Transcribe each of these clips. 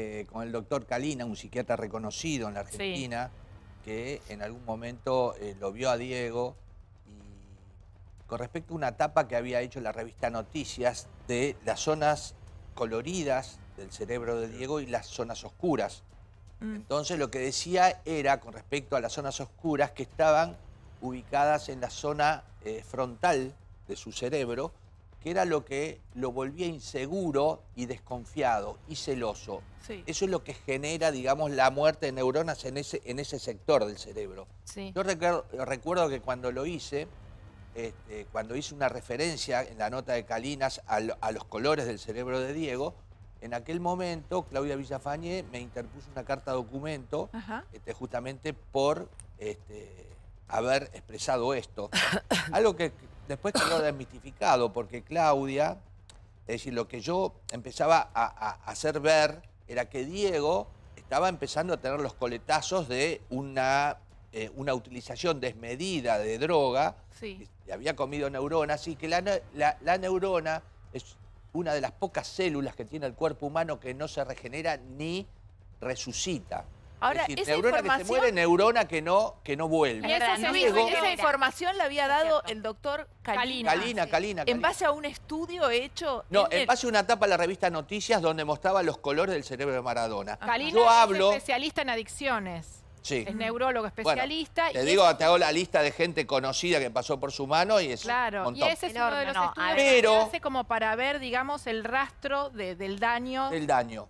Eh, con el doctor Calina, un psiquiatra reconocido en la Argentina, que en algún momento eh, lo vio a Diego y con respecto a una tapa que había hecho la revista Noticias de las zonas coloridas del cerebro de Diego y las zonas oscuras. Mm. Entonces lo que decía era, con respecto a las zonas oscuras, que estaban ubicadas en la zona eh, frontal de su cerebro, que era lo que lo volvía inseguro y desconfiado y celoso. Eso es lo que genera, digamos, la muerte de neuronas en ese, en ese sector del cerebro. Sí. Yo recuerdo, que cuando lo hice, este, cuando hice una referencia en la nota de Calinas a, los colores del cerebro de Diego, en aquel momento Claudia Villafañe me interpuso una carta documento este, justamente por este, haber expresado esto. Algo que después quedó desmitificado, porque Claudia, es decir, lo que yo empezaba a, hacer ver era que Diego estaba empezando a tener los coletazos de una eh, una utilización desmedida de droga, había comido neuronas, y que la, neurona es una de las pocas células que tiene el cuerpo humano que no se regenera ni resucita. Ahora, neurona que se muere, neurona que no, que no vuelve. esa, información la había dado el doctor Calina. Calina, Calina, En base a un estudio hecho... No, en, base a una etapa de la revista Noticias donde mostraba los colores del cerebro de Maradona. Calina Yo hablo... especialista en adicciones. Sí. Es neurólogo especialista. te digo, te hago la lista de gente conocida que pasó por su mano y es Claro, y ese es uno de los estudios que hace como para ver, digamos, el rastro del daño. Del daño.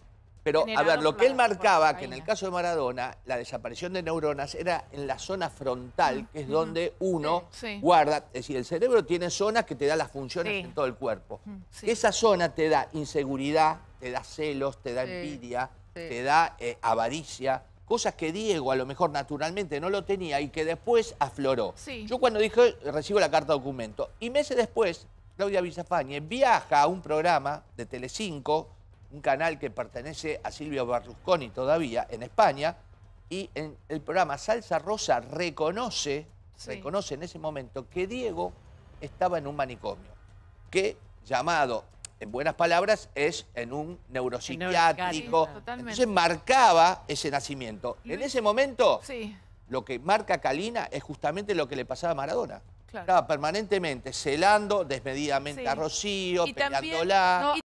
Pero, a ver, lo que él marcaba, que en el caso de Maradona, la desaparición de neuronas era en la zona frontal, mm, que es donde uno guarda. Es decir, el cerebro tiene zonas que te dan las funciones en todo el cuerpo. Mm, esa zona te da inseguridad, te da celos, te da envidia, te da eh, avaricia. Cosas que Diego a lo mejor naturalmente no lo tenía y que después afloró. Yo cuando dije, recibo la carta documento, y meses después, Claudia Villafañe viaja a un programa de Telecinco un canal que pertenece a Silvio Berlusconi todavía en España, y en el programa Salsa Rosa reconoce, reconoce en ese momento que Diego estaba en un manicomio, que llamado, en buenas palabras, es en un neuropsiquiátrico. se entonces marcaba ese nacimiento. En ese momento, lo que marca Calina es justamente lo que le pasaba a Maradona. Estaba permanentemente celando desmedidamente a Rocío, y peleándola.